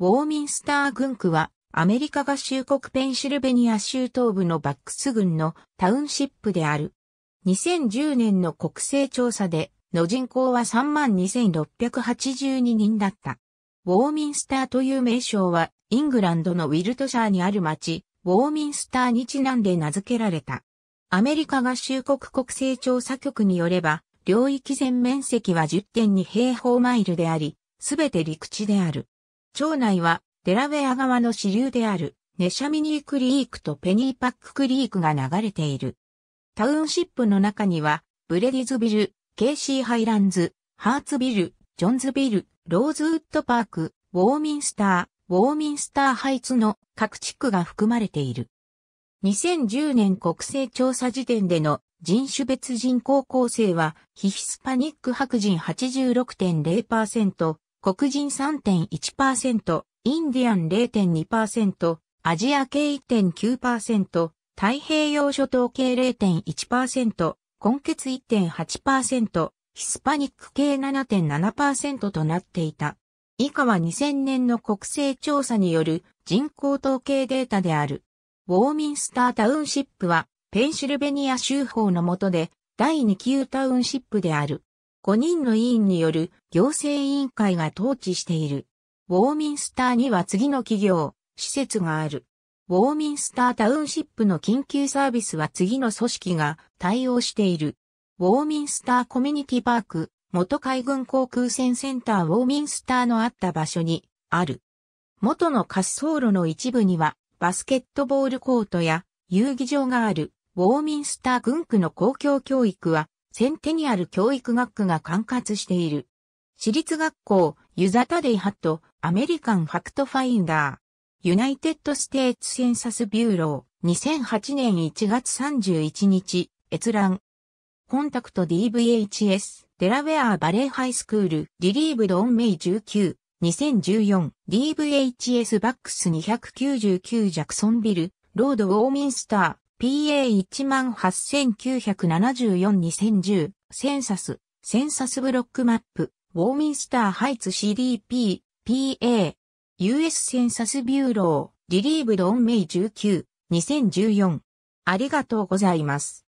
ウォーミンスター軍区は、アメリカ合衆国ペンシルベニア州東部のバックス郡のタウンシップである。2010年の国勢調査で、の人口は32,682人だった。ウォーミンスターという名称は、イングランドのウィルトシャーにある町、ウォーミンスターにちなんで名付けられた。アメリカ合衆国国勢調査局によれば、領域全面積は10.2平方マイルであり、すべて陸地である。町内はデラウェア川の支流であるネシャミニークリークとペニーパッククリークが流れている。タウンシップの中にはブレディズビル、ケーシーハイランズ、ハーツビル、ジョンズビル、ローズウッドパーク、ウォーミンスター、ウォーミンスターハイツの各地区が含まれている。2010年国勢調査時点での人種別人口構成は、ヒヒスパニック白人86.0%、黒人3.1%、インディアン0.2%、アジア系1.9%、太平洋諸島系0.1%、根血1.8%、ヒスパニック系7.7%となっていた。以下は2000年の国勢調査による人口統計データである。ウォーミンスタータウンシップはペンシルベニア州法の下で第2級タウンシップである。5人の委員による行政委員会が統治している。ウォーミンスターには次の企業、施設がある。ウォーミンスタータウンシップの緊急サービスは次の組織が対応している。ウォーミンスターコミュニティパーク、元海軍航空船センターウォーミンスターのあった場所にある。元の滑走路の一部にはバスケットボールコートや遊技場がある。ウォーミンスター軍区の公共教育はセンテニアル教育学区が管轄している。私立学校、ユザタデイハット、アメリカンファクトファインダー、ユナイテッドステーツセンサスビューロー、2008年1月31日、閲覧。コンタクト DVHS、デラウェアバレーハイスクール、リリーブドオンメイ19、2014、DVHS バックス299ジャクソンビル、ロードウォーミンスター、PA18974-2010、センサス、センサスブロックマップ、ウォーミンスターハイツ CDP、PA、US センサスビューロー、リリーブドンメイ19、2014。ありがとうございます。